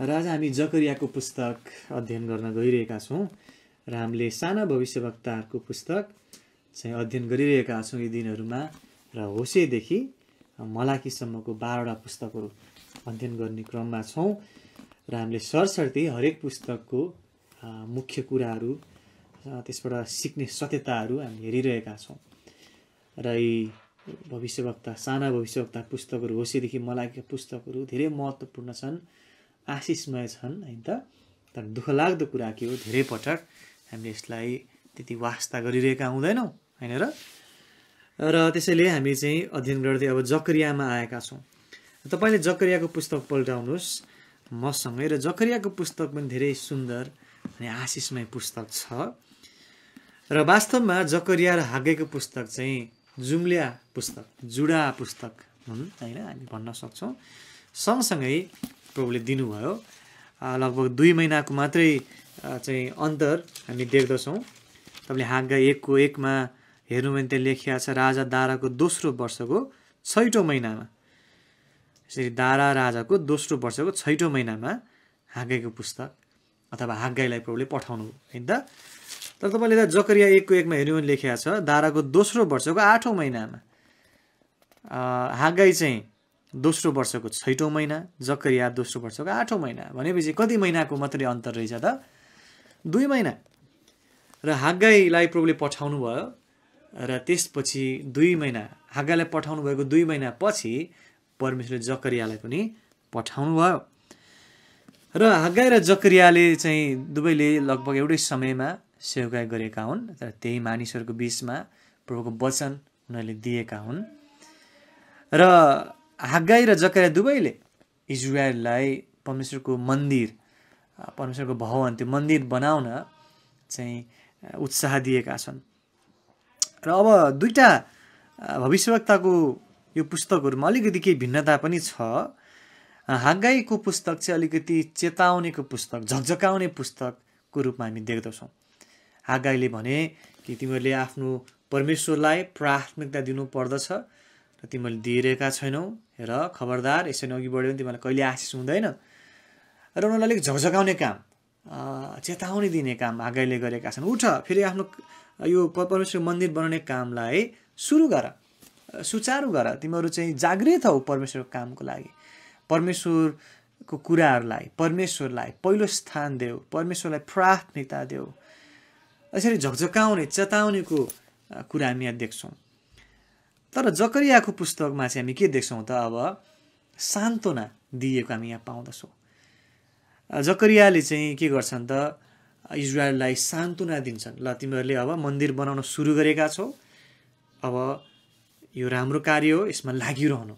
र आज हामी जकरियाको पुस्तक अध्ययन गर्न गइरहेका छौँ र हामीले साना भविष्यवक्ताहरूको पुस्तक चाहिँ अध्ययन गरिरहेका छौँ यी दिनहरूमा र होसेदेखि मलाकीसम्मको बाह्रवटा पुस्तकहरू अध्ययन गर्ने क्रममा छौँ र हामीले सरसर्ती हरेक पुस्तकको मुख्य कुराहरू त्यसबाट सिक्ने सत्यताहरू हामी हेरिरहेका छौँ र यी भविष्यवक्ता साना भविष्यवक्ता पुस्तकहरू होसेदेखि मलाकी पुस्तकहरू धेरै महत्त्वपूर्ण छन् आशिषमय छन् होइन त तर दुःखलाग्दो कुरा के हो धेरै पटक हामीले यसलाई त्यति वास्ता गरिरहेका हुँदैनौँ होइन र र त्यसैले हामी चाहिँ अध्ययन गर्दै अब जकरियामा आएका छौँ तपाईँले जकरियाको पुस्तक पल्टाउनुहोस् मसँगै र जकरियाको पुस्तक पनि धेरै सुन्दर अनि आशिषमय पुस्तक छ र वास्तवमा जकरिया र हागेको पुस्तक चाहिँ जुम्ल्या पुस्तक जुडा पुस्तक हुन् होइन हामी भन्न सक्छौँ सँगसँगै प्रभुले दिनुभयो लगभग दुई महिनाको मात्रै चाहिँ अन्तर हामी देख्दछौँ तपाईँले हाँगा एकको एकमा हेर्नु भने त्यहाँ लेखिया छ राजा दाराको दोस्रो वर्षको छैटौँ महिनामा यसरी दारा राजाको दोस्रो वर्षको छैटौँ महिनामा हाँगाईको पुस्तक अथवा हाँगाईलाई प्रभुले पठाउनु होइन त तर तपाईँले त जकरिया एकको एकमा हेर्नु भने लेखिया छ दाराको दोस्रो वर्षको आठौँ महिनामा हाँगाई चाहिँ दोस्रो वर्षको छैटौँ महिना जकरिया दोस्रो वर्षको आठौँ महिना भनेपछि कति महिनाको मात्रै अन्तर रहेछ त दुई महिना र हाग्गाईलाई प्रभुले पठाउनु भयो र त्यसपछि दुई महिना हाग्गालाई पठाउनु भएको दुई महिनापछि परमेश्वरले जकरियालाई पनि पठाउनु भयो र हाग्गाई र जकरियाले चाहिँ दुवैले लगभग एउटै समयमा सेवकाई गरेका हुन् र त्यही मानिसहरूको बिचमा प्रभुको वचन उनीहरूले दिएका हुन् र हागाई र जकरा दुवैले इजरायललाई परमेश्वरको मन्दिर परमेश्वरको भवन त्यो मन्दिर बनाउन चाहिँ उत्साह दिएका छन् र अब दुईवटा भविष्यवक्ताको यो पुस्तकहरूमा अलिकति केही भिन्नता पनि छ हागाईको पुस्तक चाहिँ अलिकति चेताउनेको पुस्तक झकझकाउने पुस्तकको रूपमा हामी देख्दछौँ हागाईले भने कि तिमीहरूले आफ्नो परमेश्वरलाई प्राथमिकता दिनुपर्दछ र तिमीहरूले दिइरहेका छैनौ र खबरदार यसरी अघि बढ्यो भने तिमीहरूलाई कहिले आशिष हुँदैन र उनीहरूलाई अलिक झकझकाउने काम चेतावनी दिने काम आगाईले गरेका छन् उठ फेरि आफ्नो यो परमेश्वर मन्दिर बनाउने कामलाई सुरु गर सुचारू गर तिमीहरू चाहिँ जागृत हौ परमेश्वरको कामको लागि परमेश्वरको कुराहरूलाई परमेश्वरलाई पहिलो स्थान देऊ परमेश्वरलाई प्राथमिकता देऊ यसरी झकझकाउने चेतावनीको कुरा हामी यहाँ देख्छौँ तर जकरियाको पुस्तकमा चाहिँ हामी के देख्छौँ त अब सान्त्वना दिएको हामी यहाँ पाउँदछौँ जकरियाले चाहिँ के गर्छन् त इजरायललाई सान्त्वना दिन्छन् ल तिमीहरूले अब मन्दिर बनाउन सुरु गरेका छौ अब यो राम्रो कार्य हो यसमा लागिरहनु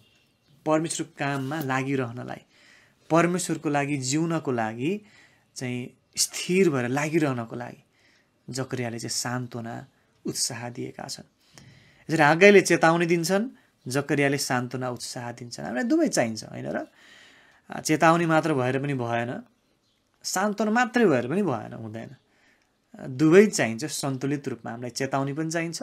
परमेश्वरको काममा लागिरहनलाई परमेश्वरको लागि जिउनको लागि चाहिँ स्थिर भएर लागिरहनको लागि जकरियाले चाहिँ सान्त्वना उत्साह दिएका छन् यसरी आगैले चेतावनी दिन्छन् जकरियाले सान्त्वना उत्साह दिन्छन् हामीलाई दुवै चाहिन्छ होइन र चेतावनी मात्र भएर पनि भएन सान्त्वना मात्रै भएर पनि भएन हुँदैन दुवै चाहिन्छ सन्तुलित रूपमा हामीलाई चेतावनी पनि चाहिन्छ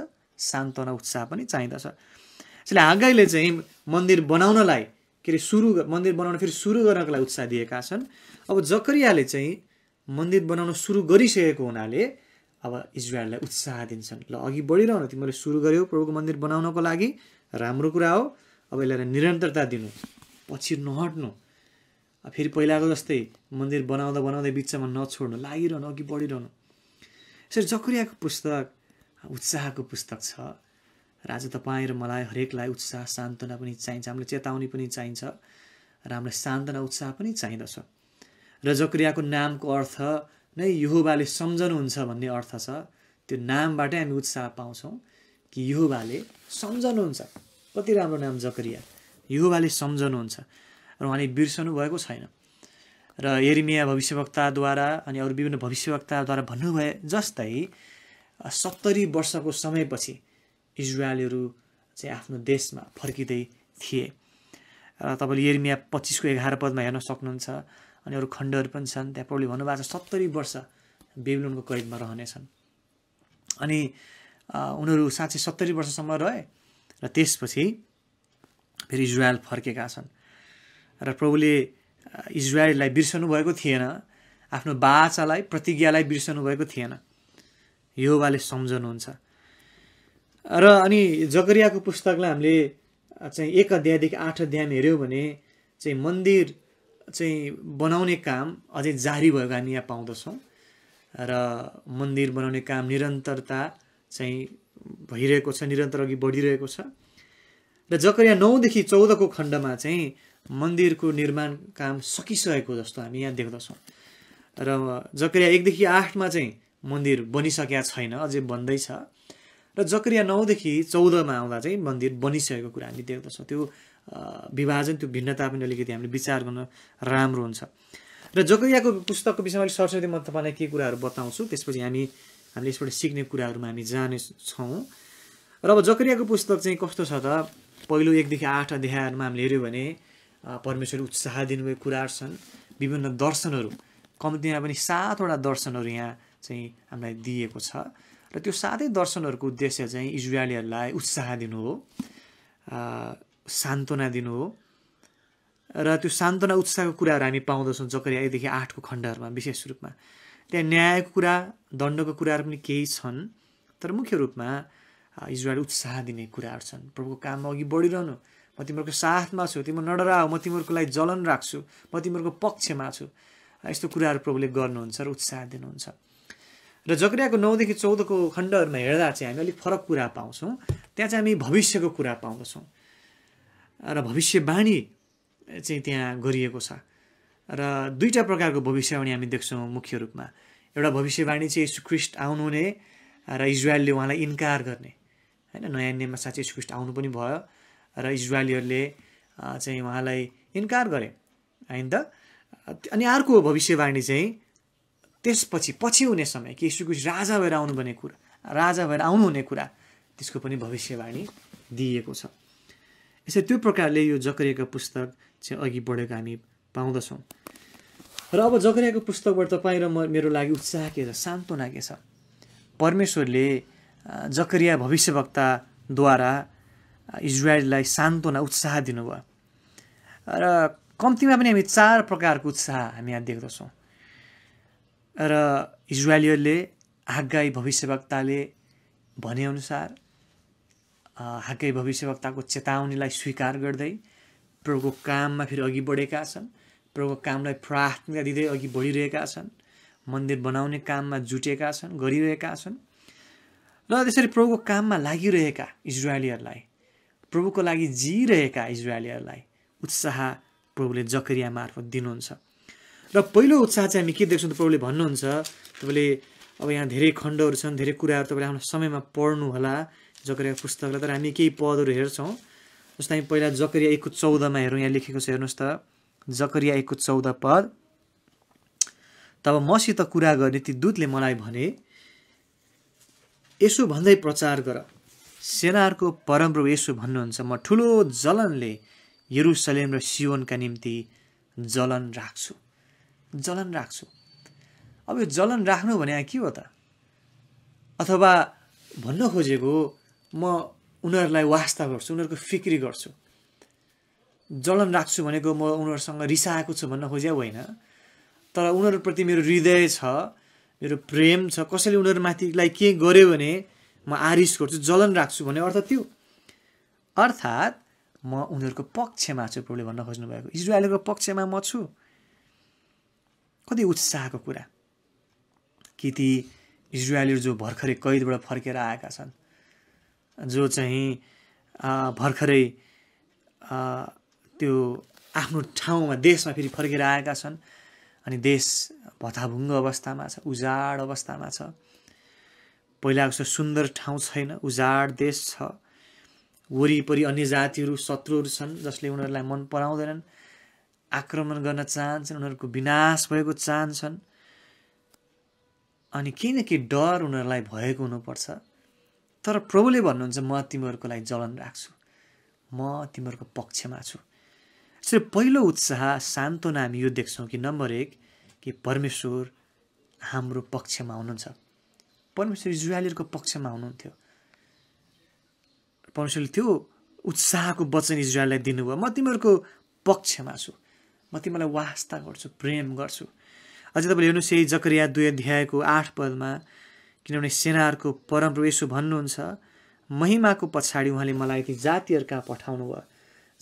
सान्त्वना उत्साह पनि चाहिँदछ त्यसले हागैले चाहिँ मन्दिर बनाउनलाई के अरे सुरु मन्दिर बनाउन फेरि सुरु गर्नको लागि उत्साह दिएका छन् अब जकरियाले चाहिँ मन्दिर बनाउन सुरु गरिसकेको हुनाले अब इजरायललाई उत्साह दिन्छन् ल अघि बढिरहनु तिमीले सुरु गर्यो प्रभुको मन्दिर बनाउनको लागि राम्रो कुरा हो अब यसलाई निरन्तरता दिनु पछि नहट्नु फेरि पहिलाको जस्तै मन्दिर बनाउँदा बनाउँदै बिचमा नछोड्नु लागिरहनु अघि बढिरहनु यसरी जकरियाको पुस्तक उत्साहको पुस्तक छ र आज तपाईँ र मलाई हरेकलाई उत्साह सान्त्वना पनि चाहिन्छ हामीलाई चेतावनी पनि चाहिन्छ र हामीलाई सान्त्वना उत्साह पनि चाहिँदछ र जकरियाको नामको अर्थ नै युहुबाले सम्झनुहुन्छ भन्ने अर्थ छ त्यो नामबाटै हामी उत्साह पाउँछौँ कि युहुबाले सम्झनुहुन्छ कति राम्रो नाम जकरिया युहुबाले सम्झनुहुन्छ र उहाँले बिर्सनु भएको छैन र एरिमिया भविष्यवक्ताद्वारा अनि अरू विभिन्न भविष्यवक्ताद्वारा भन्नुभए जस्तै सत्तरी वर्षको समयपछि इजरायलहरू चाहिँ आफ्नो देशमा फर्किँदै थिए र तपाईँले एरिमिया पच्चिसको एघार पदमा हेर्न सक्नुहुन्छ अनि अरू खण्डहरू पनि छन् त्यहाँ प्रभुले भन्नुभएको छ सत्तरी वर्ष बेबिलोनको कैदमा रहनेछन् अनि उनीहरू साँच्चै सत्तरी वर्षसम्म रहे र त्यसपछि फेरि इजरायल फर्केका छन् र प्रभुले इजरायललाई बिर्सनु भएको थिएन आफ्नो बाचालाई प्रतिज्ञालाई बिर्सनु भएको थिएन योवाले सम्झनुहुन्छ र अनि जगरियाको पुस्तकलाई हामीले चाहिँ एक अध्यायदेखि आठ अध्याय हेऱ्यौँ भने चाहिँ मन्दिर चाहिँ बनाउने काम अझै जारी भएको हामी यहाँ पाउँदछौँ र मन्दिर बनाउने काम निरन्तरता चाहिँ भइरहेको छ निरन्तर अघि बढिरहेको छ र जकरिया नौदेखि चौधको खण्डमा चाहिँ मन्दिरको निर्माण काम सकिसकेको जस्तो हामी यहाँ देख्दछौँ र जकरिया एकदेखि आठमा चाहिँ मन्दिर बनिसकेका छैन अझै बन्दैछ र जकरिया नौदेखि चौधमा आउँदा चाहिँ मन्दिर बनिसकेको कुरा हामी देख्दछौँ त्यो विभाजन त्यो भिन्नता पनि अलिकति हामीले विचार गर्न राम्रो हुन्छ र जकरियाको पुस्तकको विषयमा अलिक सरस्वती म तपाईँलाई के कुराहरू बताउँछु त्यसपछि हामी हामीले यसबाट सिक्ने कुराहरूमा हामी जाने जानेछौँ र अब जकरियाको पुस्तक चाहिँ कस्तो छ त पहिलो एकदेखि आठ अध्यायहरूमा हामीले हेऱ्यौँ भने परमेश्वर उत्साह दिनुभयो कुराहरू छन् विभिन्न दर्शनहरू कम्तीमा पनि सातवटा दर्शनहरू यहाँ चाहिँ हामीलाई दिएको छ र त्यो सातै दर्शनहरूको उद्देश्य चाहिँ इजरायलीहरूलाई उत्साह दिनु हो सान्त्वना दिनु हो र त्यो सान्त्वना उत्साहको कुराहरू हामी पाउँदछौँ जकरिया एकदेखि आठको खण्डहरूमा विशेष रूपमा त्यहाँ न्यायको कुरा दण्डको कुराहरू पनि केही छन् तर मुख्य रूपमा इजरायल उत्साह दिने कुराहरू छन् प्रभुको काम अघि बढिरहनु म तिमीहरूको साथमा छु तिम्रो नडरा म तिमीहरूको लागि जलन राख्छु म तिमीहरूको पक्षमा छु यस्तो कुराहरू प्रभुले गर्नुहुन्छ र उत्साह दिनुहुन्छ र जकरियाको नौदेखि चौधको खण्डहरूमा हेर्दा चाहिँ हामी अलिक फरक कुरा पाउँछौँ त्यहाँ चाहिँ हामी भविष्यको कुरा पाउँदछौँ र भविष्यवाणी चाहिँ त्यहाँ गरिएको छ र दुईवटा प्रकारको भविष्यवाणी हामी देख्छौँ मुख्य रूपमा एउटा भविष्यवाणी चाहिँ सुख्रिस्ट आउनुहुने र इजरायलले उहाँलाई इन्कार गर्ने होइन नयाँ नियममा साँच्चै सुख्रिस्ट आउनु पनि भयो र इजरायलीहरूले चाहिँ उहाँलाई इन्कार गरे होइन त अनि अर्को भविष्यवाणी चाहिँ त्यसपछि पछि हुने समय कि सुकृष्ट राजा भएर आउनुपर्ने कुरा राजा भएर आउनुहुने कुरा त्यसको पनि भविष्यवाणी दिइएको छ यसै त्यो प्रकारले यो जकरियाको पुस्तक चाहिँ अघि बढेको हामी पाउँदछौँ र अब जकरियाको पुस्तकबाट तपाईँ र म मेरो लागि उत्साह के छ सान्त्वना के छ परमेश्वरले जकरिया भविष्यवक्ताद्वारा इजरायललाई सान्त्वना उत्साह दिनुभयो र कम्तीमा पनि हामी चार प्रकारको उत्साह हामी यहाँ देख्दछौँ र इजरायलीहरूले आगाई भविष्यवक्ताले भनेअनुसार हाकै भविष्यवक्ताको चेतावनीलाई स्वीकार गर्दै प्रभुको काममा फेरि अघि बढेका छन् प्रभुको कामलाई प्राथमिकता दिँदै अघि बढिरहेका छन् मन्दिर बनाउने काममा जुटेका छन् गरिरहेका छन् र त्यसरी प्रभुको काममा लागिरहेका इजरायलीहरूलाई प्रभुको लागि जिरहेका इजरायलीहरूलाई उत्साह प्रभुले जकरिया मार्फत दिनुहुन्छ र पहिलो उत्साह चाहिँ हामी के देख्छौँ त प्रभुले भन्नुहुन्छ तपाईँले अब यहाँ धेरै खण्डहरू छन् धेरै कुराहरू तपाईँले आफ्नो समयमा पढ्नुहोला जकरिया पुस्तकलाई तर हामी केही पदहरू हेर्छौँ जस्तो हामी पहिला जकरिया एकको चौधमा हेरौँ यहाँ लेखेको छ हेर्नुहोस् त जकरिया एकको चौध पद तब मसित कुरा गर्ने ती दूतले मलाई भने यसो भन्दै प्रचार गर सेनाहरूको परमप्रभु यसो भन्नुहुन्छ म ठुलो जलनले यरुसलेम र सियोनका निम्ति जलन राख्छु जलन राख्छु अब यो जलन राख्नु भने के हो त अथवा भन्न खोजेको म उनीहरूलाई वास्ता गर्छु उनीहरूको फिक्री गर्छु जलन राख्छु भनेको म उनीहरूसँग रिसाएको छु भन्न खोज्या होइन तर उनीहरूप्रति मेरो हृदय छ मेरो प्रेम छ कसैले उनीहरूमाथिलाई के गर्यो भने म आरिस गर्छु जलन राख्छु भन्ने अर्थ त्यो अर्थात् म उनीहरूको पक्षमा छु प्रभुले भन्न खोज्नुभएको इजरायलको पक्षमा म छु कति उत्साहको कुरा कि ती इजरायलहरू जो भर्खरै कैदबाट फर्केर आएका छन् जो चाहिँ भर्खरै त्यो आफ्नो ठाउँमा देशमा फेरि फर्केर आएका छन् अनि देश भथाभुङ्ग अवस्थामा छ उजाड अवस्थामा छ पहिला जस्तो सुन्दर ठाउँ छैन उजाड देश छ वरिपरि अन्य जातिहरू शत्रुहरू छन् जसले उनीहरूलाई मन पराउँदैनन् आक्रमण गर्न चाहन्छन् उनीहरूको विनाश भएको चाहन्छन् अनि केही न केही डर उनीहरूलाई भएको हुनुपर्छ तर प्रभुले भन्नुहुन्छ म तिमीहरूको लागि जलन राख्छु म तिमीहरूको पक्षमा छु यसरी पहिलो उत्साह सान्त्वना हामी यो देख्छौँ कि नम्बर एक कि परमेश्वर हाम्रो पक्षमा हुनुहुन्छ परमेश्वर इजरायलीहरूको पक्षमा हुनुहुन्थ्यो परमेश्वरले त्यो उत्साहको वचन इजरायललाई दिनुभयो म तिमीहरूको पक्षमा छु म तिमीहरूलाई वास्ता गर्छु प्रेम गर्छु अझै तपाईँले हेर्नुहोस् यही जकरिया दुई अध्यायको आठ पदमा किनभने सेनाहरूको परम भन्नुहुन्छ महिमाको पछाडि उहाँले मलाई ती जातिहरू कहाँ पठाउनु भयो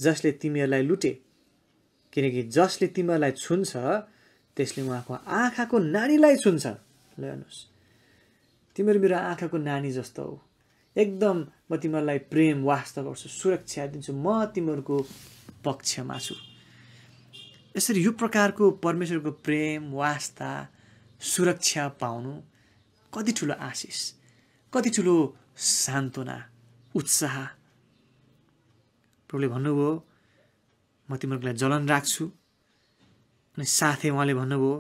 जसले तिमीहरूलाई लुटे किनकि जसले तिमीहरूलाई छुन्छ त्यसले उहाँको आँखाको नानीलाई छुन्छ ल हेर्नुहोस् तिमीहरू मेरो आँखाको नानी जस्तो हो एकदम म तिमीहरूलाई प्रेम वास्तव गर्छु सुरक्षा दिन्छु म तिमीहरूको पक्षमा छु यसरी यो प्रकारको परमेश्वरको प्रेम वास्ता सुरक्षा पाउनु कति ठुलो आशिष कति ठुलो सान्त्वना उत्साह प्रभुले भन्नुभयो म तिमीहरूलाई जलन राख्छु अनि साथै उहाँले भन्नुभयो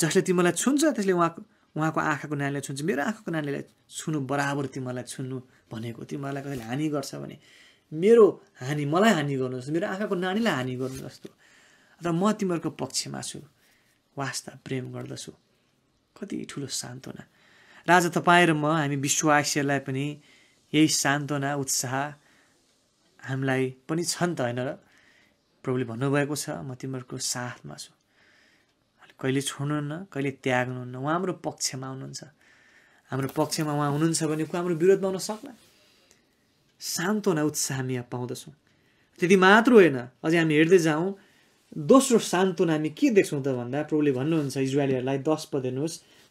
जसले तिमीलाई छुन्छ त्यसले उहाँको उहाँको आँखाको नानीलाई छुन्छ मेरो आँखाको नानीलाई छुनु बराबर तिमीहरूलाई छुन्नु भनेको तिमीहरूलाई कसैले हानि गर्छ भने मेरो हानि मलाई हानि गर्नु जस्तो मेरो आँखाको नानीलाई हानि गर्नु जस्तो र म तिमीहरूको पक्षमा छु वास्ता प्रेम गर्दछु कति ठुलो सान्त्वना राजा तपाईँ र म हामी विश्ववासीहरूलाई पनि यही सान्त्वना उत्साह हामीलाई पनि छन् त होइन र प्रभुले भन्नुभएको छ म तिमीहरूको साथमा छु कहिले छोड्नुहुन्न कहिले त्याग्नुहुन्न उहाँ हाम्रो पक्षमा हुनुहुन्छ हाम्रो पक्षमा उहाँ हुनुहुन्छ भने को हाम्रो विरोधमा हुन सक्ला सान्त्वना उत्साह हामी यहाँ पाउँदछौँ त्यति मात्र होइन अझै हामी हेर्दै जाउँ दोस्रो सान्त्वन हामी के देख्छौँ त भन्दा प्रभुले भन्नुहुन्छ इजरायलीहरूलाई दस पद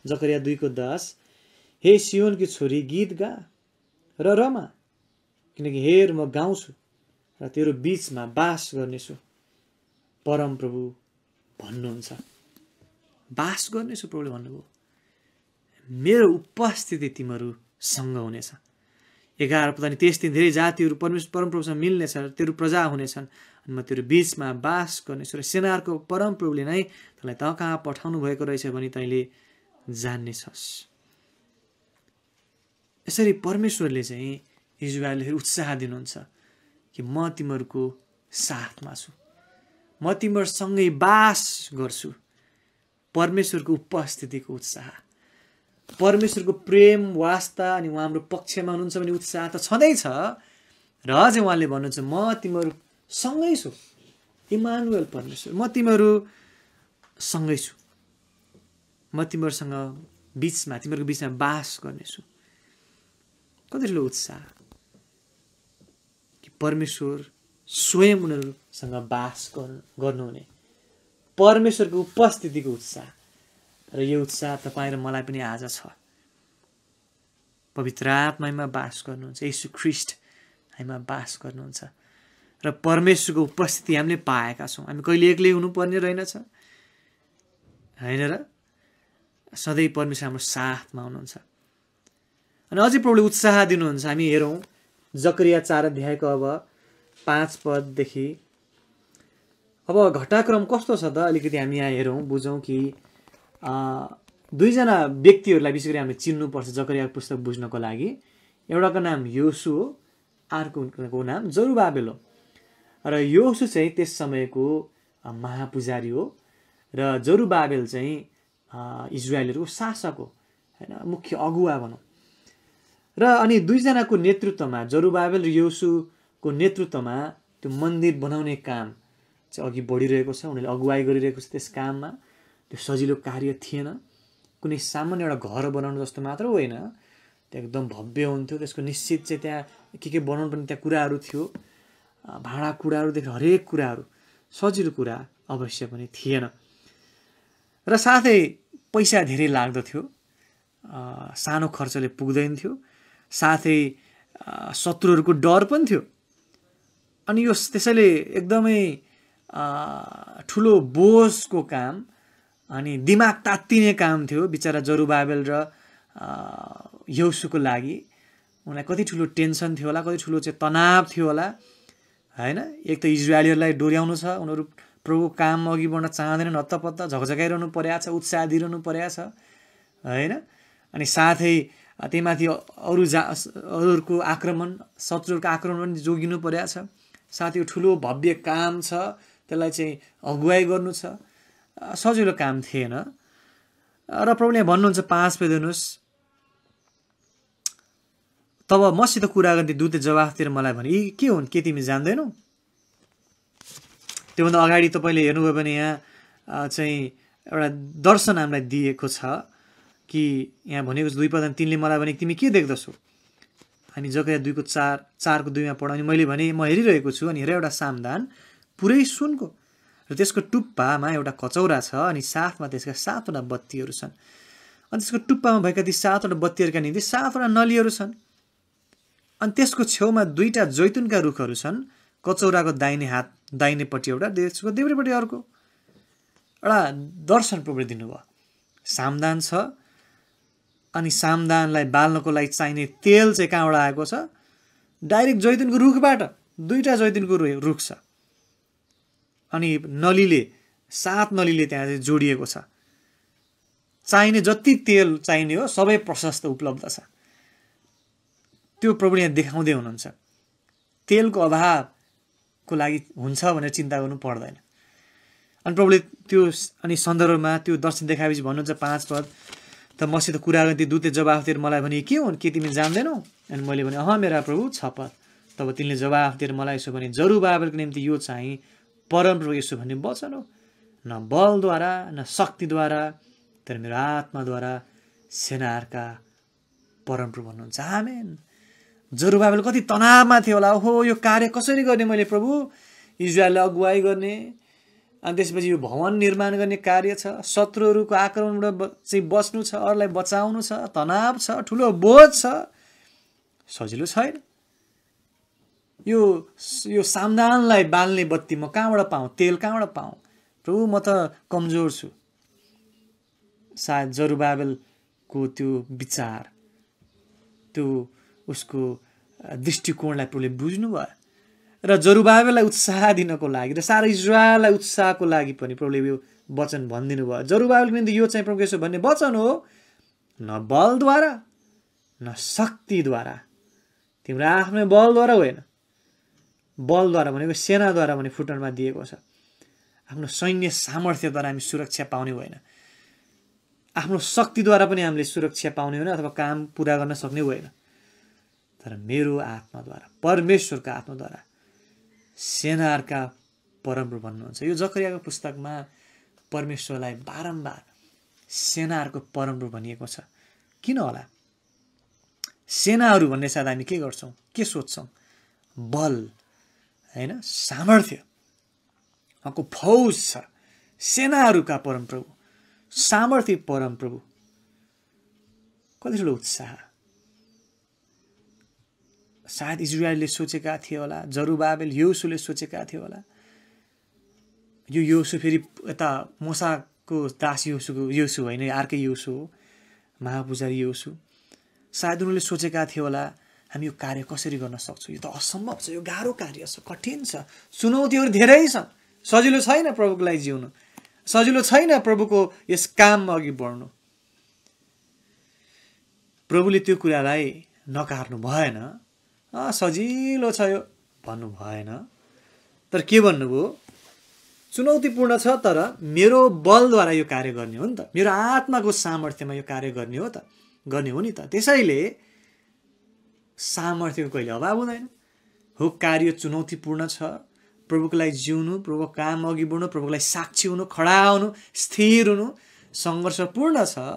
जकरिया दुईको दस हे सियोनकी छोरी गीत गा र रमा किनकि हेर म गाउँछु र तेरो बिचमा बास गर्नेछु परमप्रभु भन्नुहुन्छ बास गर्नेछु प्रभुले भन्नुभयो मेरो उपस्थिति तिमीहरूसँग हुनेछ एघार पदा त्यस दिन धेरै जातिहरू परमेश्वर परमप्रभुसँग मिल्नेछ तेरो प्रजा हुनेछन् अनि म तेरो बिचमा बास गर्ने छु र सेनाहरूको परमप्रभुले नै तँलाई त कहाँ पठाउनु भएको रहेछ भने तैँले जान्ने छस् यसरी परमेश्वरले चाहिँ इजरायलहरू उत्साह दिनुहुन्छ कि म तिमीहरूको साथमा छु म तिमीहरूसँगै बास गर्छु परमेश्वरको उपस्थितिको उत्साह परमेश्वरको प्रेम वास्ता अनि उहाँ हाम्रो पक्षमा हुनुहुन्छ भने उत्साह त छँदैछ र अझै उहाँले भन्नुहुन्छ म तिमीहरू सँगै छु इमानुएल परमेश्वर म तिमीहरू सँगै छु म तिमीहरूसँग बिचमा तिमीहरूको बिचमा बास गर्नेछु कति ठुलो उत्साह कि परमेश्वर स्वयं उनीहरूसँग बास गर्नु गर्नुहुने परमेश्वरको उपस्थितिको उत्साह र यो उत्साह तपाईँ र मलाई पनि आज छ पवित्र आत्मामा बास गर्नुहुन्छ यसु ख्रिस्ट हामीमा बास गर्नुहुन्छ र परमेश्वरको उपस्थिति हामीले पाएका छौँ हामी कहिले एक्लै हुनुपर्ने रहेनछ होइन र सधैँ परमेश्वर हाम्रो साथमा हुनुहुन्छ अनि अझै प्रभुले उत्साह दिनुहुन्छ हामी हेरौँ जकरिया चार अध्यायको अब पाँच पददेखि अब घटनाक्रम कस्तो छ त अलिकति हामी यहाँ हेरौँ बुझौँ कि दुईजना व्यक्तिहरूलाई विशेष गरी हामीले चिन्नुपर्छ जकरियाको पुस्तक बुझ्नको लागि एउटाको नाम योसु हो अर्को नाम जरुबाबेल हो र योसु चाहिँ त्यस समयको महापुजारी हो र जरुबाबेल चाहिँ इजरायलहरूको शासक हो होइन मुख्य अगुवा भनौँ र अनि दुईजनाको नेतृत्वमा जरुबाबेल र योसुको नेतृत्वमा त्यो मन्दिर बनाउने काम चाहिँ अघि बढिरहेको छ उनीहरूले अगुवाई गरिरहेको छ त्यस काममा त्यो सजिलो कार्य थिएन कुनै सामान्य एउटा घर बनाउनु जस्तो मात्र होइन त्यहाँ एकदम भव्य हुन्थ्यो त्यसको निश्चित चाहिँ त्यहाँ के के बनाउनु पर्ने त्यहाँ कुराहरू थियो भाँडाकुँडाहरूदेखि हरेक कुराहरू सजिलो कुरा अवश्य पनि थिएन र साथै पैसा धेरै लाग्दथ्यो सानो खर्चले पुग्दैन थियो साथै शत्रुहरूको डर पनि थियो अनि यो त्यसैले एकदमै ठुलो बोझको काम अनि दिमाग तात्तिने काम थियो बिचरा जरुबाबेल र यौसुको लागि उनलाई कति ठुलो टेन्सन थियो होला कति ठुलो चाहिँ तनाव थियो होला होइन एक त इजरायलीहरूलाई डोर्याउनु छ उनीहरू प्रभु काम अघि बढ्न चाहँदैनन् हत्तपत्त झकझकाइरहनु छ उत्साह दिइरहनु छ होइन अनि साथै त्यहीमाथि अरू जा अरूहरूको आक्रमण शत्रुहरूको आक्रमण पनि जोगिनु छ साथै यो ठुलो भव्य काम छ त्यसलाई चाहिँ अगुवाई गर्नु छ सजिलो काम थिएन र प्रभुले भन्नुहुन्छ पाँच पेदनुस् तब मसित कुरा गर्ने दुधले जवाफतिर मलाई भने यी के हुन् के तिमी जान्दैनौ त्योभन्दा अगाडि तपाईँले हेर्नुभयो भने यहाँ चाहिँ एउटा दर्शन हामीलाई दिएको छ कि यहाँ भनेको दुई पदन तिनले मलाई भने तिमी के देख्दछौ हामी जग्गा दुईको चार चारको दुईमा पढाउने मैले भने म हेरिरहेको छु अनि हेर एउटा सामदान पुरै सुनको र त्यसको टुप्पामा एउटा कचौरा छ अनि साथमा त्यसका सातवटा बत्तीहरू छन् अनि त्यसको टुप्पामा भएका ती सातवटा बत्तीहरूका निम्ति सातवटा नलीहरू छन् अनि त्यसको छेउमा दुईवटा जैतुनका रुखहरू छन् कचौराको दाहिने हात दाहिनेपट्टि एउटा त्यसको देब्रेपट्टि अर्को एउटा दर्शन प्रवृत्ति दिनुभयो सामदान छ अनि सामदानलाई बाल्नको लागि चाहिने तेल चाहिँ कहाँबाट आएको छ डाइरेक्ट जैतुनको रुखबाट दुईवटा जैतुनको रु रुख छ अनि नलीले सात नलीले त्यहाँ चाहिँ जोडिएको छ चाहिने जति तेल चाहिने हो सबै प्रशस्त उपलब्ध छ त्यो प्रभुले यहाँ देखाउँदै हुनुहुन्छ तेलको अभावको लागि हुन्छ भनेर चिन्ता गर्नु पर्दैन अनि प्रभुले त्यो अनि सन्दर्भमा त्यो दर्शन देखाएपछि भन्नुहुन्छ पाँच पद त मसित कुरा गर्ने दुते जवाफ दिएर मलाई भने के हुन् के तिमी जान्दैनौ अनि मैले भने अह मेरा प्रभु छ पद तब तिमीले जवाफ दिएर मलाई यसो भने जरु बाबलको निम्ति यो चाहिँ परमप्रभु यसो भन्ने वचन हो न बलद्वारा न शक्तिद्वारा तर मेरो आत्माद्वारा सेनाहरूका परमप्रभु भन्नुहुन्छ हामी जरुबाबेल कति तनावमा थियो होला ओहो यो कार्य कसरी गर्ने मैले प्रभु इजरायललाई अगुवाई गर्ने अनि त्यसपछि यो भवन निर्माण गर्ने कार्य छ शत्रुहरूको आक्रमणबाट चाहिँ बस्नु छ अरूलाई बचाउनु छ तनाव छ ठुलो बोझ छ सजिलो छैन यो यो सामदानलाई बाल्ने बत्ती म कहाँबाट पाऊँ तेल कहाँबाट पाऊँ प्रभु म त कमजोर छु सायद जरुबाबेलको त्यो विचार त्यो उसको दृष्टिकोणलाई बुझ्नु भयो र जरुबाबेलाई उत्साह दिनको लागि र सारा इजरायललाई उत्साहको लागि पनि प्रभुले यो वचन भनिदिनु भयो जरुबाबेलको निम्ति यो चाहिँ प्रभु भन्ने वचन हो न बलद्वारा न शक्तिद्वारा तिम्रो आफ्नै बलद्वारा होइन बलद्वारा भनेको सेनाद्वारा भने फुटनमा दिएको छ आफ्नो सैन्य सामर्थ्यद्वारा हामी सुरक्षा पाउने होइन आफ्नो शक्तिद्वारा पनि हामीले सुरक्षा पाउने होइन अथवा काम पुरा गर्न सक्ने होइन तर मेरो आत्माद्वारा परमेश्वरको आत्माद्वारा सेनाहरूका परमप्रभु भन्नुहुन्छ यो जकरियाको पुस्तकमा परमेश्वरलाई बारम्बार सेनाहरूको परमप्रभु भनिएको छ किन होला सेनाहरू भन्ने साथ हामी के गर्छौँ के सोध्छौँ बल होइन सामर्थ्य उहाँको फौज छ सेनाहरूका परमप्रभु सामर्थ्य परमप्रभु कति ठुलो उत्साह सायद इजरायलले सोचेका थिए होला जरुबाबेल योसुले सोचेका थियो होला यो योसु फेरि यता मोसाको दास योसुको योसु होइन अर्कै योसु हो महापुजारी योसु सायद उनीहरूले सोचेका थियो होला हामी यो कार्य कसरी गर्न सक्छौँ यो त असम्भव छ यो गाह्रो कार्य छ कठिन छ चुनौतीहरू धेरै छन् सजिलो छैन प्रभुलाई लागि जिउनु सजिलो छैन प्रभुको यस काम अघि बढ्नु प्रभुले त्यो कुरालाई नकार्नु भएन सजिलो छ यो भन्नु भएन तर के भन्नुभयो चुनौतीपूर्ण छ तर मेरो बलद्वारा यो कार्य गर्ने हो नि त मेरो आत्माको सामर्थ्यमा यो कार्य गर्ने हो त गर्ने हो नि त त्यसैले सामर्थ्यको कहिले अभाव हुँदैन हो कार्य चुनौतीपूर्ण छ प्रभुको लागि जिउनु प्रभुको काम अघि बढ्नु प्रभुको लागि साक्षी हुनु खडा हुनु स्थिर हुनु सङ्घर्षपूर्ण छ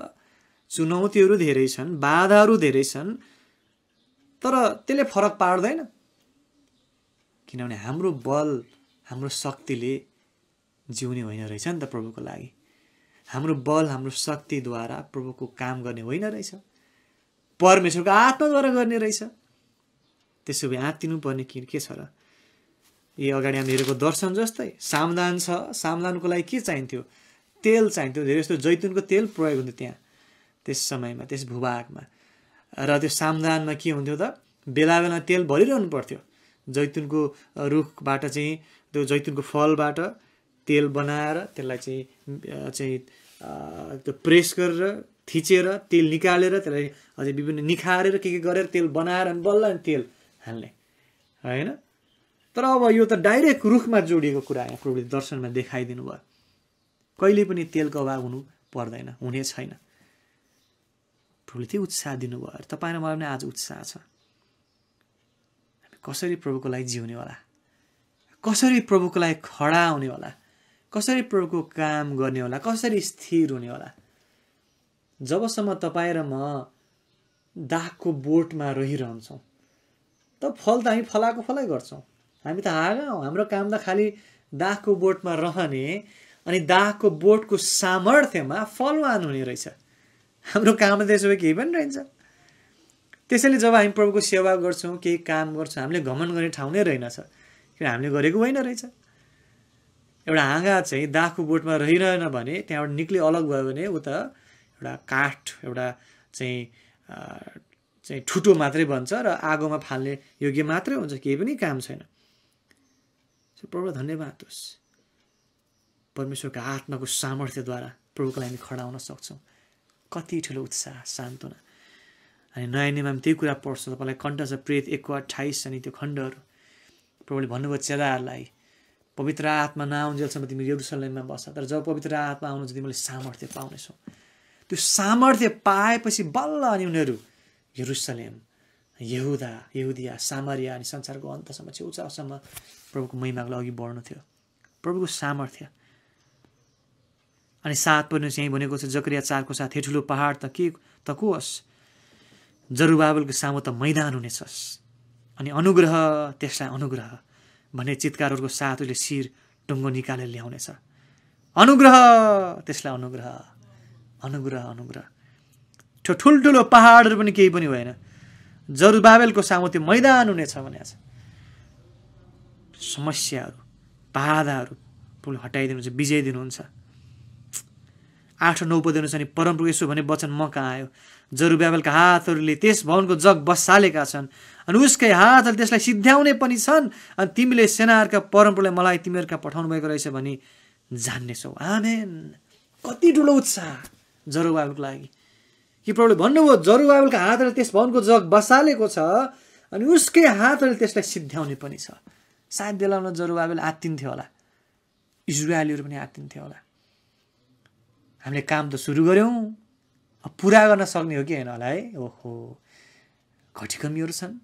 चुनौतीहरू धेरै छन् बाधाहरू धेरै छन् तर त्यसले फरक पार्दैन किनभने हाम्रो बल हाम्रो शक्तिले जिउने होइन रहेछ नि त प्रभुको लागि हाम्रो बल हाम्रो शक्तिद्वारा प्रभुको काम गर्ने होइन रहेछ परमेश्वरको आत्माद्वारा गर्ने रहेछ त्यसो भए आँतिनुपर्ने कि के छ र यी अगाडि हामी हेरेको दर्शन जस्तै सामदान छ सामदानको लागि के चाहिन्थ्यो तेल चाहिन्थ्यो धेरै जस्तो जैतुनको तेल प्रयोग हुन्थ्यो त्यहाँ त्यस समयमा त्यस भूभागमा र त्यो सामदानमा के हुन्थ्यो त बेला बेला तेल भरिरहनु पर्थ्यो जैतुनको रुखबाट चाहिँ त्यो जैतुनको फलबाट तेल बनाएर त्यसलाई चाहिँ चाहिँ त्यो प्रेस गरेर थिचेर तेल निकालेर त्यसलाई अझै विभिन्न निखारेर के के गरेर तेल बनाएर अनि बल्ल तेल हाल्ने होइन तर अब यो त डाइरेक्ट रुखमा जोडिएको कुरा यहाँ प्रभुले दर्शनमा देखाइदिनु भयो कहिले पनि तेलको अभाव हुनु पर्दैन हुने छैन प्रभुले त्यही उत्साह दिनुभयो तपाईँ र मलाई पनि आज उत्साह छ हामी कसरी प्रभुको लागि जिउने होला कसरी प्रभुको लागि खडा हुने होला कसरी प्रभुको काम गर्ने होला कसरी स्थिर हुने होला जबसम्म तपाईँ र म दागको बोटमा रहिरहन्छौँ त फल त हामी फलाएको फलै गर्छौँ हामी त हाग हाम्रो काम त खालि दागको बोटमा रहने अनि दागको बोटको सामर्थ्यमा फलवान हुने रहेछ हाम्रो काम त्यसो भए केही पनि रहन्छ त्यसैले जब हामी प्रभुको सेवा गर्छौँ केही काम गर्छौँ हामीले घमन गर्ने ठाउँ नै रहेनछ किन हामीले गरेको होइन रहेछ एउटा हाँगा चाहिँ दाखु बोटमा रहिरहेन भने त्यहाँबाट निक्लै अलग भयो भने त एउटा काठ एउटा चाहिँ चाहिँ ठुटो मात्रै बन्छ र आगोमा फाल्ने योग्य मात्रै हुन्छ केही पनि काम छैन प्रभु धन्यवाद होस् परमेश्वरको आत्माको सामर्थ्यद्वारा प्रभुको लागि हामी खडा हुन सक्छौँ कति ठुलो उत्साह सान्त्वना अनि नयाँ नियममा त्यही कुरा पढ्छ तपाईँलाई कण्ठ छ प्रेत एकको अठाइस अनि त्यो खण्डहरू प्रभुले भन्नुभयो चेलाहरूलाई पवित्र आत्मा नआउन्जेलसम्म तिमी यरुसलेममा बस्छ तर जब पवित्र आत्मा आउनु चाहिँ तिमीले सामर्थ्य पाउनेछौ त्यो सामर्थ्य पाएपछि बल्ल अनि उनीहरू यरुसलेम यहुदा यहुदिया सामरिया अनि संसारको अन्तसम्म छेउछाउसम्म प्रभुको महिमाको अघि बढ्नु थियो प्रभुको सामर्थ्य अनि सात पनि चाहिँ भनेको छ जकरिया चारको साथ हे ठुलो पहाड त के त को होस् जरुबाबलको सामु त मैदान हुनेछस् अनि अनुग्रह त्यसलाई अनुग्रह भन्ने चितकारहरूको साथ उसले शिर टुङ्गो निकालेर ल्याउनेछ अनुग्रह त्यसलाई अनुग्रह अनुग्रह अनुग्रह त्यो ठुल्ठुलो पहाडहरू पनि केही पनि होइन जरुबाबेलको सामु त्यो मैदान हुनेछ भने समस्याहरू बाधाहरू पुल हटाइदिनुहुन्छ विजय दिनुहुन्छ आठ नौ छ अनुसार परमप्रभु यसो भने वचन म कहाँ आयो जरुब्याबलका हातहरूले त्यस भवनको जग बसालेका छन् अनि उसकै हातहरूले त्यसलाई सिद्ध्याउने पनि छन् अनि तिमीले सेनाहरूका परम्परालाई मलाई तिमीहरूका पठाउनु भएको रहेछ भने जान्नेछौ आमेन कति ठुलो उत्साह जरुबाबलको लागि कि प्रभुले भन्नुभयो जरुबाबलका हातहरूले त्यस भवनको जग बसालेको छ अनि उसकै हातहरूले त्यसलाई सिद्ध्याउने पनि छ सायद बेलामा जरुबाबेल आत्तिन्थ्यो होला इजरायलीहरू पनि आत्तिन्थ्यो होला हामीले काम त सुरु गऱ्यौँ पुरा गर्न सक्ने हो कि होइन होला है ओहो कमीहरू छन्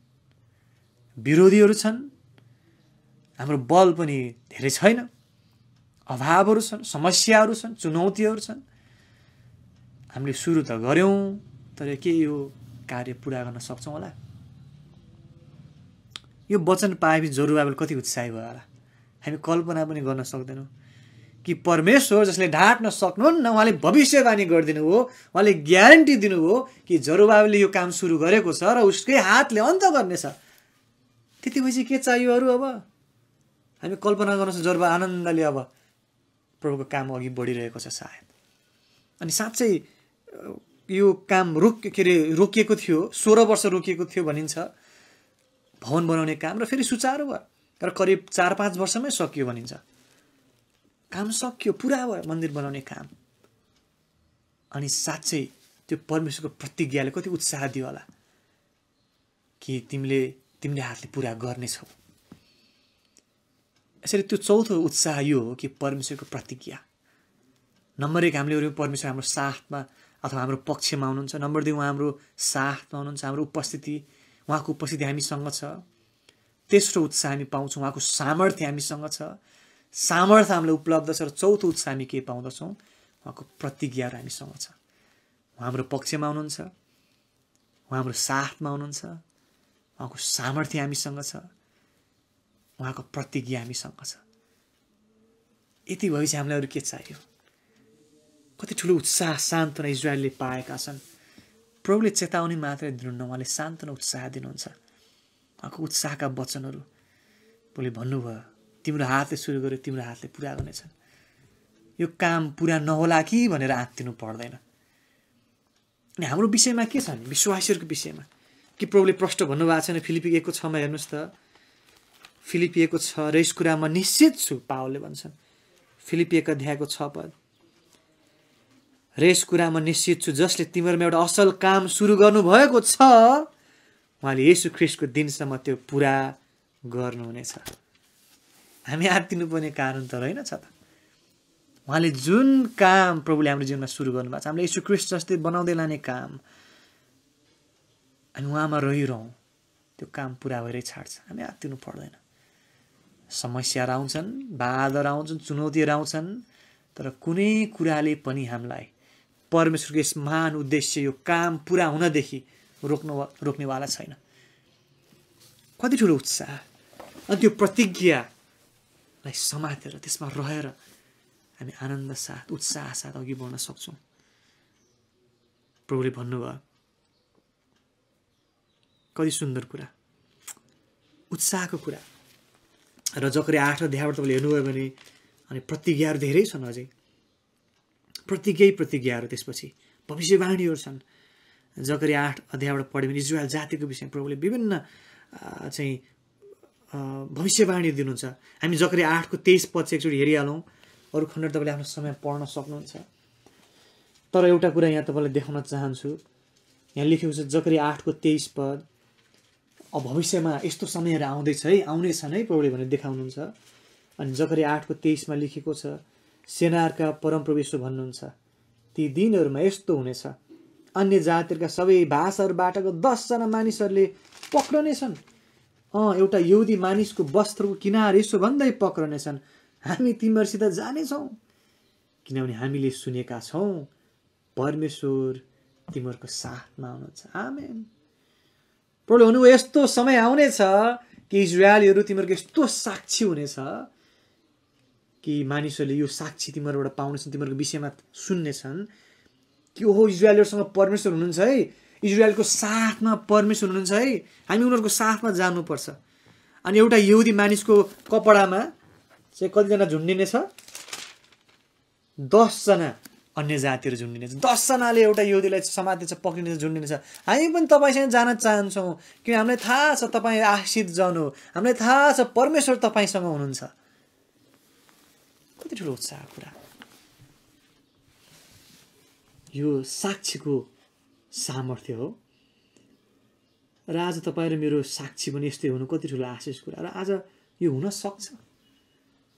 विरोधीहरू छन् हाम्रो बल पनि धेरै छैन अभावहरू छन् समस्याहरू छन् चुनौतीहरू छन् हामीले सुरु त गऱ्यौँ तर के यो कार्य पुरा गर्न सक्छौँ होला यो वचन पाएपछि जरुबाबेल कति उत्साही भयो होला हामी कल्पना पनि गर्न सक्दैनौँ कि परमेश्वर जसले ढाँट्न सक्नुहुन्न उहाँले भविष्यवाणी गरिदिनु हो उहाँले ग्यारेन्टी दिनु हो कि जरुबाबुले यो काम सुरु गरेको छ र उसकै हातले अन्त गर्नेछ त्यति भएपछि के चाहियो अरू अब हामी कल्पना गर्नु जरुबा आनन्दले अब प्रभुको काम अघि बढिरहेको छ सायद अनि साँच्चै यो काम रोक के अरे रोकिएको थियो सोह्र वर्ष रोकिएको थियो भनिन्छ भवन बनाउने काम र फेरि सुचारू भयो र करिब चार पाँच वर्षमै सकियो भनिन्छ काम सक्यो पुरा भयो मन्दिर बनाउने काम अनि साँच्चै त्यो परमेश्वरको प्रतिज्ञाले कति उत्साह दियो होला कि तिमीले तिमीले हातले पुरा गर्नेछौ यसरी त्यो चौथो उत्साह यो हो कि परमेश्वरको प्रतिज्ञा नम्बर एक हामीले परमेश्वर हाम्रो साथमा अथवा हाम्रो पक्षमा हुनुहुन्छ नम्बर दुई उहाँ हाम्रो साथमा हुनुहुन्छ हाम्रो उपस्थिति उहाँको उपस्थिति हामीसँग छ तेस्रो उत्साह हामी पाउँछौँ उहाँको सामर्थ्य हामीसँग छ सामर्थ्य हामीलाई उपलब्ध छ र चौथो उत्साह हामी के पाउँदछौँ उहाँको प्रतिज्ञा हामीसँग छ उहाँ हाम्रो पक्षमा हुनुहुन्छ उहाँ हाम्रो साथमा हुनुहुन्छ उहाँको सामर्थ्य हामीसँग छ उहाँको प्रतिज्ञा हामीसँग छ यति भएपछि हामीलाई अरू के चाहियो कति ठुलो उत्साह सान्त्वना इजरायलले पाएका छन् प्रभुले चेतावनी मात्रै दिनुहुन्न उहाँले सान्त्वना उत्साह दिनुहुन्छ उहाँको उत्साहका वचनहरू उसले भन्नुभयो तिम्रो हातले सुरु गर्यो तिम्रो हातले पुरा गर्नेछ यो काम पुरा नहोला कि भनेर हात आत्तिनु पर्दैन अनि हाम्रो विषयमा के छ नि विश्वासीहरूको विषयमा कि प्रभुले प्रष्ट भन्नुभएको छैन फिलिपिएको छमा हेर्नुहोस् त फिलिपिएको छ र यस कुरामा निश्चित छु पावलले भन्छन् फिलिपिएको अध्यायको छ पद र यस कुरामा निश्चित छु जसले तिमीहरूमा एउटा असल काम सुरु गर्नुभएको छ उहाँले यसु ख्रिस्टको दिनसम्म त्यो पुरा गर्नुहुनेछ हामी आत्तिनुपर्ने कारण त रहेन छ त उहाँले जुन काम प्रभुले हाम्रो जीवनमा सुरु गर्नु भएको छ हामीले यीशुकृष्ट जस्तै बनाउँदै लाने काम हामी उहाँमा रहिरहँ त्यो काम पुरा भएरै छाड्छ हामी आत्तिनु पर्दैन समस्याहरू आउँछन् बाधाहरू आउँछन् चुनौतीहरू आउँछन् तर कुनै कुराले पनि हामीलाई परमेश्वरको यस महान उद्देश्य यो काम पुरा हुनदेखि रोक्नु रोक्नेवाला छैन कति ठुलो उत्साह अनि त्यो प्रतिज्ञा लाई समातेर त्यसमा रहेर हामी आनन्द साथ उत्साह साथ अघि बढ्न सक्छौँ प्रभुले भन्नुभयो कति सुन्दर कुरा उत्साहको कुरा र जकरी आठ अध्यायबाट तपाईँले हेर्नुभयो भने अनि प्रतिज्ञाहरू धेरै छन् अझै प्रतिज्ञै प्रतिज्ञाहरू त्यसपछि भविष्यवाणीहरू छन् जकरी आठ अध्यायबाट पढ्यो भने इजरायल जातिको विषयमा प्रभुले विभिन्न चाहिँ भविष्यवाणी दिनुहुन्छ हामी जकरी आठको तेइस पछि एकचोटि हेरिहालौँ अरू खण्ड तपाईँले आफ्नो समय पढ्न सक्नुहुन्छ तर एउटा कुरा यहाँ तपाईँलाई देखाउन चाहन्छु यहाँ लेखेको छ जकरी आठको तेइस पद अब भविष्यमा यस्तो समयहरू आउँदैछ है आउनेछन् है प्रभुले भनेर देखाउनुहुन्छ अनि जकरी आठको तेइसमा लेखेको छ सेनाहरूका परमप्रवेश भन्नुहुन्छ ती दिनहरूमा यस्तो हुनेछ अन्य जातिहरूका सबै भाषाहरूबाटको दसजना मानिसहरूले पक्र छन् अँ एउटा यहुदी मानिसको वस्त्रको किनार यसो भन्दै पक्रनेछन् हामी तिमीहरूसित जानेछौँ किनभने हामीले सुनेका छौँ परमेश्वर तिमीहरूको साथमा हुनुहुन्छ आमेन प्रभुले हुनु यस्तो समय आउनेछ कि इजरायलीहरू तिमीहरूको यस्तो साक्षी हुनेछ कि मानिसहरूले यो साक्षी तिमीहरूबाट पाउनेछन् तिमीहरूको विषयमा सुन्नेछन् कि ओहो इजरायलीहरूसँग परमेश्वर हुनुहुन्छ है इजरायलको साथमा परमेश्वर हुनुहुन्छ है हामी उनीहरूको साथमा जानुपर्छ अनि एउटा यहुदी मानिसको कपडामा चाहिँ कतिजना झुन्डिने छ दसजना अन्य जातिहरू झुन्डिनेछ दसजनाले एउटा युदीलाई समातेछ पक्रिनेछ झुन्डिनेछ हामी पनि तपाईँसँग जान चाहन्छौँ किन हामीलाई थाहा छ तपाईँ आशित जन हो हामीलाई थाहा छ परमेश्वर तपाईँसँग हुनुहुन्छ कति ठुलो उत्साह कुरा यो साक्षीको सामर्थ्य हो र आज तपाईँ र मेरो साक्षी पनि यस्तै हुनु कति ठुलो आशिष कुरा र आज यो हुनसक्छ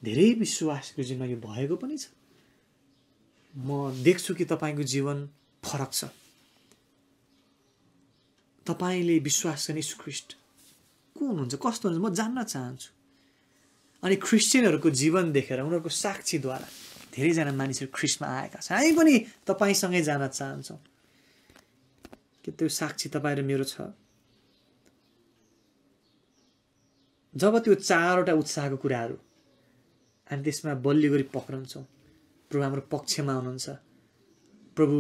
धेरै विश्वासको जीवनमा यो भएको पनि छ म देख्छु कि तपाईँको जीवन फरक छ तपाईँले विश्वास गर्ने सुकृष्ट को हुनुहुन्छ कस्तो हुनुहुन्छ म जान्न चाहन्छु अनि क्रिस्चियनहरूको जीवन देखेर उनीहरूको साक्षीद्वारा धेरैजना मानिसहरू ख्रिस्टमा आएका छन् हामी पनि तपाईँसँगै जान चाहन्छौँ कि त्यो साक्षी तपाईँ र मेरो छ जब त्यो चारवटा उत्साहको कुराहरू हामी त्यसमा बलियो गरी पक्रन्छौँ प्रभु हाम्रो पक्षमा हुनुहुन्छ प्रभु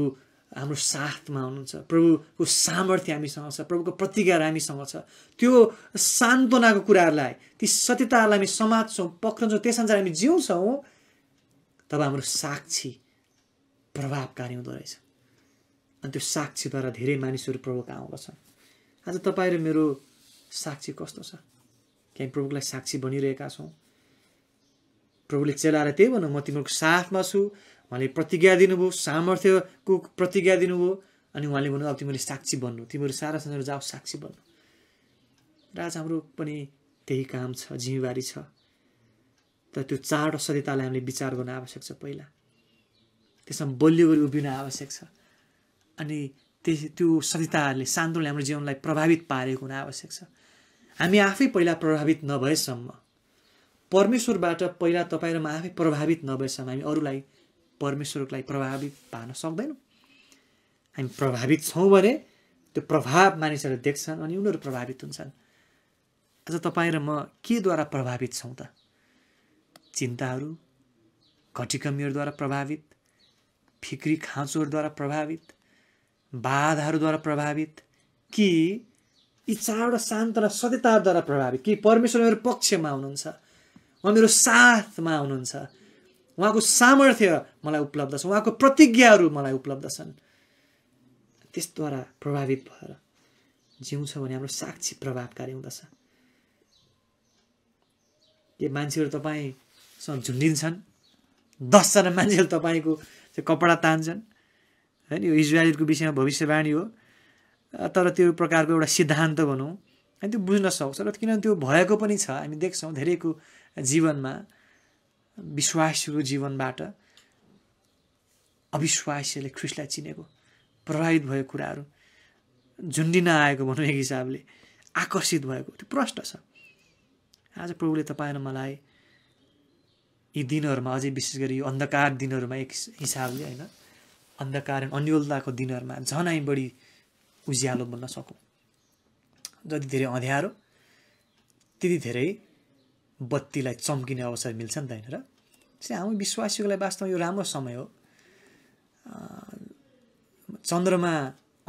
हाम्रो साथमा हुनुहुन्छ प्रभुको सामर्थ्य हामीसँग छ प्रभुको प्रतिकार हामीसँग छ त्यो सान्त्वनाको कुराहरूलाई ती सत्यताहरूलाई हामी समात्छौँ पक्रन्छौँ त्यसअनुसार हामी जिउँछौँ तब हाम्रो साक्षी प्रभावकारी हुँदो रहेछ अनि त्यो साक्षीद्वारा धेरै मानिसहरू प्रभुका आउँदछन् आज तपाईँ र मेरो साक्षी कस्तो छ कि प्रभुलाई साक्षी बनिरहेका छौँ प्रभुले चेलाएर त्यही भनौँ म तिमीहरूको साथमा छु उहाँले प्रतिज्ञा दिनुभयो सामर्थ्यको प्रतिज्ञा दिनुभयो अनि उहाँले भन्नु अब तिमीले साक्षी बन्नु तिमीहरू सारा संसार जाओ साक्षी बन्नु र आज हाम्रो पनि त्यही काम छ जिम्मेवारी छ तर त्यो चाड र सत्यतालाई हामीले विचार गर्न आवश्यक छ पहिला त्यसमा बलियो गरी उभिन आवश्यक छ अनि त्यस त्यो संहिताहरूले सान्दोले हाम्रो जीवनलाई प्रभावित पारेको हुन आवश्यक छ हामी आफै पहिला प्रभावित नभएसम्म परमेश्वरबाट पहिला तपाईँ र म आफै प्रभावित नभएसम्म हामी अरूलाई परमेश्वरलाई प्रभावित पार्न सक्दैनौँ हामी प्रभावित छौँ भने त्यो प्रभाव मानिसहरू देख्छन् अनि उनीहरू प्रभावित हुन्छन् आज तपाईँ र म केद्वारा प्रभावित छौँ त चिन्ताहरू घटिकमीहरूद्वारा प्रभावित फिक्री खाँचोहरूद्वारा प्रभावित बाधाहरूद्वारा प्रभावित कि यी शान्त र सत्यताद्वारा प्रभावित कि परमेश्वर मेरो पक्षमा हुनुहुन्छ उहाँ मेरो साथमा हुनुहुन्छ उहाँको सामर्थ्य मलाई उपलब्ध छ उहाँको प्रतिज्ञाहरू मलाई उपलब्ध छन् त्यसद्वारा प्रभावित भएर जिउँछ भने हाम्रो साक्षी प्रभावकारी हुँदछ के मान्छेहरू तपाईँसँग झुन्डिन्छन् दसजना मान्छेहरू तपाईँको त्यो कपडा तान्छन् होइन यो इजरायलको विषयमा भविष्यवाणी हो तर त्यो प्रकारको एउटा सिद्धान्त भनौँ होइन त्यो बुझ्न सक्छ र किनभने त्यो भएको पनि छ हामी देख्छौँ धेरैको जीवनमा विश्वासीको जीवनबाट अविश्वासीले ख्रिस्टलाई चिनेको प्रभावित भएको कुराहरू झुन्डिन आएको भनौँ एक हिसाबले आकर्षित भएको त्यो प्रष्ट छ आज प्रभुले तपाईँ मलाई यी दिनहरूमा अझै विशेष गरी यो अन्धकार दिनहरूमा एक हिसाबले होइन अन्धकार अन्यलताको दिनहरूमा झनै बढी उज्यालो बन्न सकौँ जति धेरै अँध्यारो त्यति धेरै बत्तीलाई चम्किने अवसर मिल्छ नि त होइन र त्यसै हामी विश्वासीको लागि वास्तवमा यो राम्रो समय हो चन्द्रमा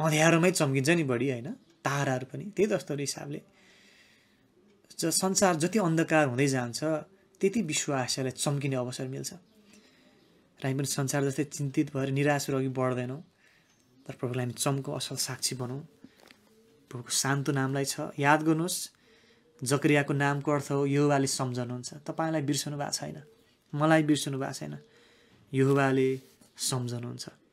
अँध्यारोमै चम्किन्छ नि बढी होइन ताराहरू पनि त्यही जस्तो हिसाबले संसार जति अन्धकार हुँदै जान्छ त्यति विश्वासलाई चम्किने अवसर मिल्छ र हामी पनि संसार जस्तै चिन्तित भएर निराश अघि बढ्दैनौँ तर प्रभुलाई हामी चम्को असल साक्षी बनाउँ प्रभुको शान्तो नामलाई छ याद गर्नुहोस् जकरियाको नामको अर्थ हो युवाले सम्झनुहुन्छ तपाईँलाई बिर्सनु भएको छैन मलाई बिर्सनु भएको छैन युवाले सम्झनुहुन्छ